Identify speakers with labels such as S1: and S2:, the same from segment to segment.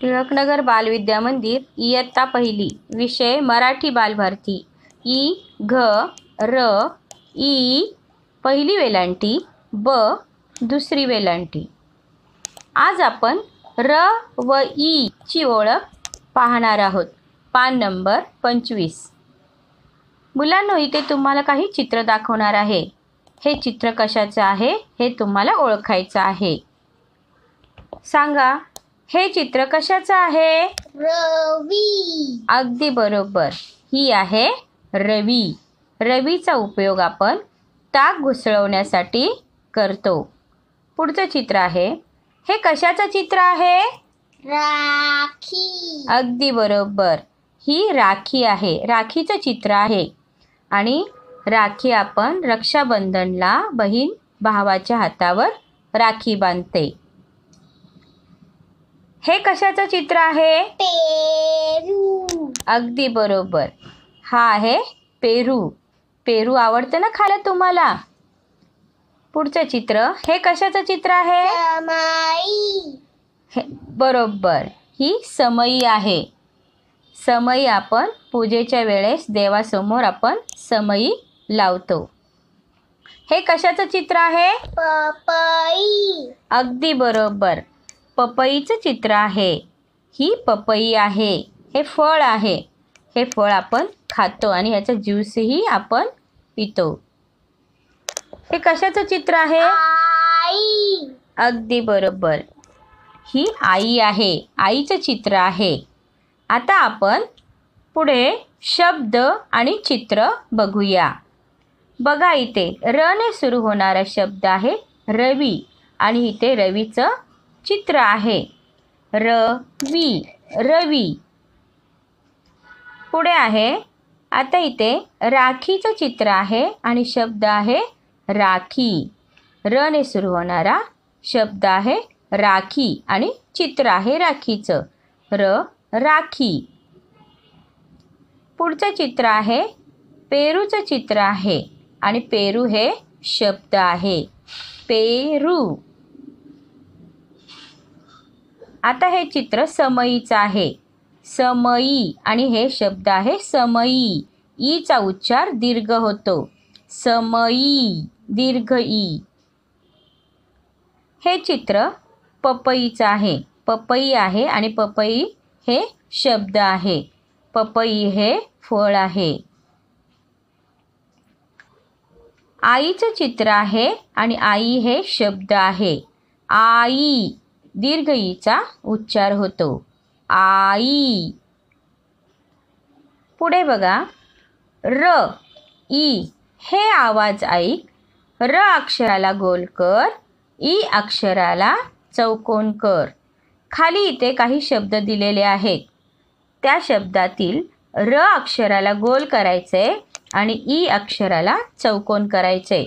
S1: टिळकनगर बालविद्या मंदिर इयत्ता पहिली विषय मराठी बालभारती इ घ र ई पहिली वेलांटी ब दुसरी वेलांटी आज आपण र व ई ची ओळख पाहणार आहोत पान नंबर पंचवीस मुलांना इथे तुम्हाला काही चित्र दाखवणार आहे हे चित्र कशाचं आहे हे तुम्हाला ओळखायचं आहे सांगा हे चित्र कशाचं आहे रवी अगदी बरोबर ही आहे रवी रवीचा उपयोग आपण ताक घुसळवण्यासाठी करतो पुढचं चित्र आहे हे कशाचं चित्र आहे राखी अगदी बरोबर ही राखी आहे राखीचं चित्र आहे आणि राखी आपण रक्षाबंधनला बहीण भावाच्या हातावर राखी बांधते हे कशाचं चित्र आहे पेरू अगदी बरोबर हा आहे पेरू पेरू आवडतं ना खायला तुम्हाला पुढचं चित्र हे कशाचं चित्र आहे बरोबर ही समयी आहे समयी आपण पूजेच्या वेळेस देवासमोर आपण समयी लावतो हे कशाचं चित्र आहे पपई अगदी बरोबर पपईचं चित्र आहे ही पपई आहे हे फळ आहे हे फळ आपण खातो आणि याचा ज्यूसही आपण पितो हे कशाचं चित्र आहे अगदी बरोबर ही आई आहे आईचं चित्र आहे आता आपण पुढे शब्द आणि चित्र बघूया बघा इथे रने सुरू होणारा शब्द आहे रवी आणि इथे रवीचं चित्र आहे र वी रवी पुढे आहे आता इथे राखीचं चित्र आहे आणि शब्द आहे राखी र ने सुरू होणारा शब्द आहे राखी आणि चित्र आहे राखीचं र राखी पुढचं चित्र आहे पेरूचं चित्र आहे आणि पेरू हे शब्द आहे पेरू आता हे चित्र समईचं आहे समई आणि हे शब्द आहे समई ईचा उच्चार दीर्घ होतो समई दीर्घ ई हे चित्र पपईचं आहे पपई आहे आणि पपई हे शब्द आहे पपई हे फळ आहे आईचं चित्र आहे आणि आई हे शब्द आहे आई दीर्घ ईचा उच्चार होतो आई पुढे बघा र ई हे आवाज ऐक र अक्षराला गोल कर ई अक्षराला चौकोन कर खाली इथे काही शब्द दिलेले आहेत त्या शब्दातील र अक्षराला गोल करायचे आणि ई अक्षराला चौकोन करायचे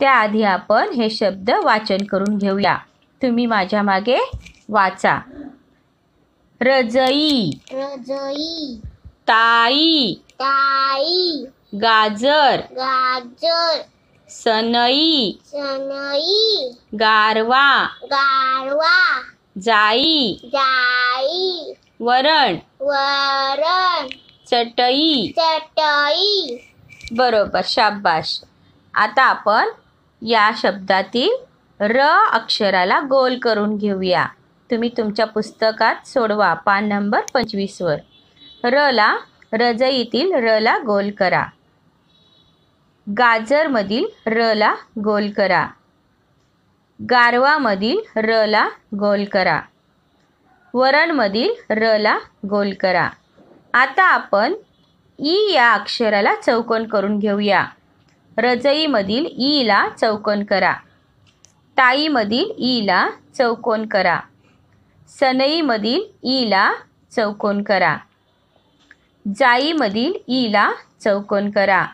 S1: त्याआधी आपण हे शब्द वाचन करून घेऊया तुम्ही माझ्या मागे वाचा रजई रजई ताई ताई गाजर गाजर सनई सनई गारवा गारवा जाई जाई वरण वरण चटई चटई बरोबर शाबाश आता आपण या शब्दातील र अक्षराला गोल करून घेऊया तुम्ही तुमच्या पुस्तकात सोडवा पान नंबर पंचवीसवर र ला रजईतील र ला गोल करा गाजरमधील र ला गोल करा गारवामधील र ला गोल करा वरणमधील र ला गोल करा आता आपण ई या अक्षराला चौकोन करून घेऊया रजईमधील ईला चौकोन करा ताईमधील ईला चौकोन करा सनईमधील ईला चौकोन करा जाईमधील ईला चौकोन करा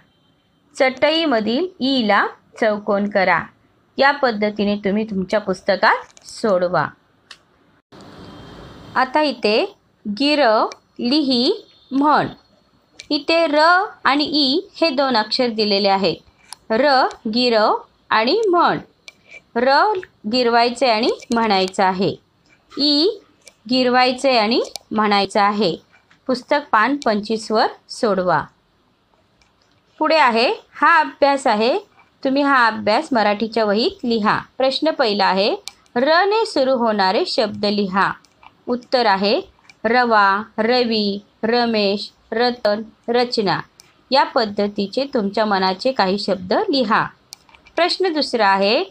S1: चटईमधील ईला चौकोन करा या पद्धतीने तुम्ही तुमच्या पुस्तकात सोडवा आता इथे गिर लिही म्हण इथे र आणि ई हे दोन अक्षर दिलेले आहे. र गिरव आणि म्हण र गिरवायचे आणि म्हणायचं आहे ई गिरवायचे आणि म्हणायचं आहे पुस्तक पान पंचवीसवर सोडवा पुढे आहे हा अभ्यास आहे तुम्ही हा अभ्यास मराठीच्या वहीत लिहा प्रश्न पहिला आहे र ने सुरू होणारे शब्द लिहा उत्तर आहे रवा रवी रमेश रतन रचना या पद्धतीचे तुमच्या मनाचे काही शब्द लिहा प्रश्न दुसरा आहे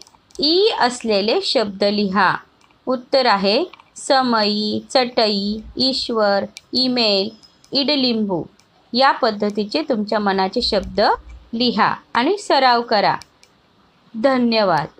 S1: ई असलेले शब्द लिहा उत्तर आहे समई चटई ईश्वर ईमेल इडलिंबू या पद्धतीचे तुमच्या मनाचे शब्द लिहा आणि सराव करा धन्यवाद